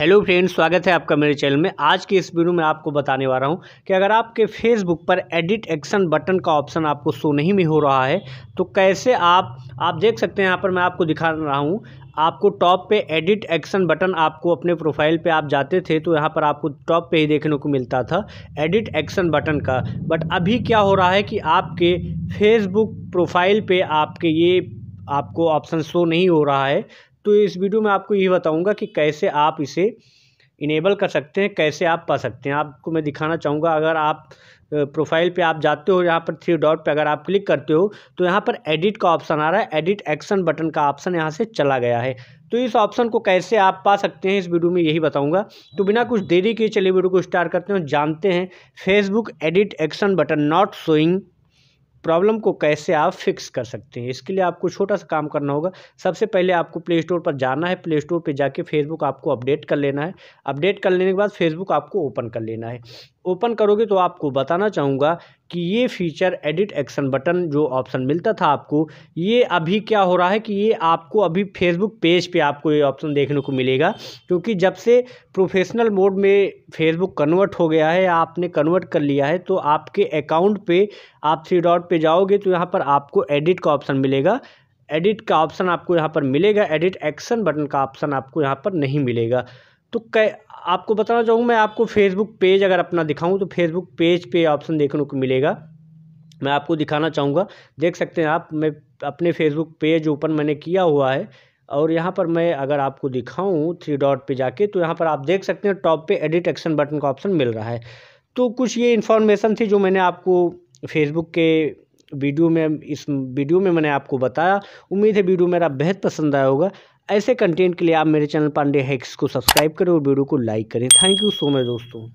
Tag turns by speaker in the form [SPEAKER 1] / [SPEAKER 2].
[SPEAKER 1] hello friends स्वागत है आपका मेरे चैनल में आज के इस वीडियो में आपको बताने वाला हूं कि अगर आपके फेसबुक पर एडिट एक्शन बटन का ऑप्शन आपको शो नहीं में हो रहा है तो कैसे आप आप देख सकते हैं यहां पर मैं आपको दिखा रहा हूं आपको टॉप पे एडिट एक्शन बटन आपको अपने प्रोफाइल पे आप जाते थे तो यहाँ पर आपको टॉप पे ही देखने को मिलता था एडिट एक्शन बटन का बट अभी क्या हो रहा है कि आपके फेसबुक प्रोफाइल पर आपके ये आपको ऑप्शन शो नहीं हो रहा है तो इस वीडियो में आपको यही बताऊंगा कि कैसे आप इसे इनेबल कर सकते हैं कैसे आप पा सकते हैं आपको मैं दिखाना चाहूँगा अगर आप प्रोफाइल पे आप जाते हो यहाँ पर थ्री डॉट पे अगर आप क्लिक करते हो तो यहाँ पर एडिट का ऑप्शन आ रहा है एडिट एक्शन बटन का ऑप्शन यहाँ से चला गया है तो इस ऑप्शन को कैसे आप पा सकते हैं इस वीडियो में यही बताऊंगा तो बिना कुछ देरी के चलिए वीडियो को स्टार्ट करते हैं जानते हैं Facebook edit action button not showing problem को कैसे आप फिक्स कर सकते हैं इसके लिए आपको छोटा सा काम करना होगा सबसे पहले आपको प्ले स्टोर पर जाना है प्ले स्टोर पर जाके फेसबुक आपको अपडेट कर लेना है अपडेट कर लेने के बाद फेसबुक आपको ओपन कर लेना है ओपन करोगे तो आपको बताना चाहूँगा कि ये फीचर एडिट एक्शन बटन जो ऑप्शन मिलता था आपको ये अभी क्या हो रहा है कि ये आपको अभी फेसबुक पेज पे आपको ये ऑप्शन देखने को मिलेगा क्योंकि जब से प्रोफेशनल मोड में फेसबुक कन्वर्ट हो गया है आपने कन्वर्ट कर लिया है तो आपके अकाउंट पे आप थ्री डॉट पे जाओगे तो यहाँ पर आपको एडिट का ऑप्शन मिलेगा एडिट का ऑप्शन आपको यहाँ पर मिलेगा एडिट एक्शन बटन का ऑप्शन आपको यहाँ पर नहीं मिलेगा तो कै आपको बताना चाहूँगा मैं आपको फेसबुक पेज अगर अपना दिखाऊँ तो फेसबुक पेज पे ऑप्शन देखने को मिलेगा मैं आपको दिखाना चाहूँगा देख सकते हैं आप मैं अपने फेसबुक पेज ओपन मैंने किया हुआ है और यहाँ पर मैं अगर आपको दिखाऊँ थ्री डॉट पे जाके तो यहाँ पर आप देख सकते हैं टॉप पे एडिट एक्शन बटन का ऑप्शन मिल रहा है तो कुछ ये इन्फॉर्मेशन थी जो मैंने आपको फेसबुक के वीडियो में इस वीडियो में मैंने आपको बताया उम्मीद है वीडियो मेरा बेहद पसंद आया होगा ऐसे कंटेंट के लिए आप मेरे चैनल पांडे हैक्स को सब्सक्राइब करें और वीडियो को लाइक करें थैंक यू सो मच दोस्तों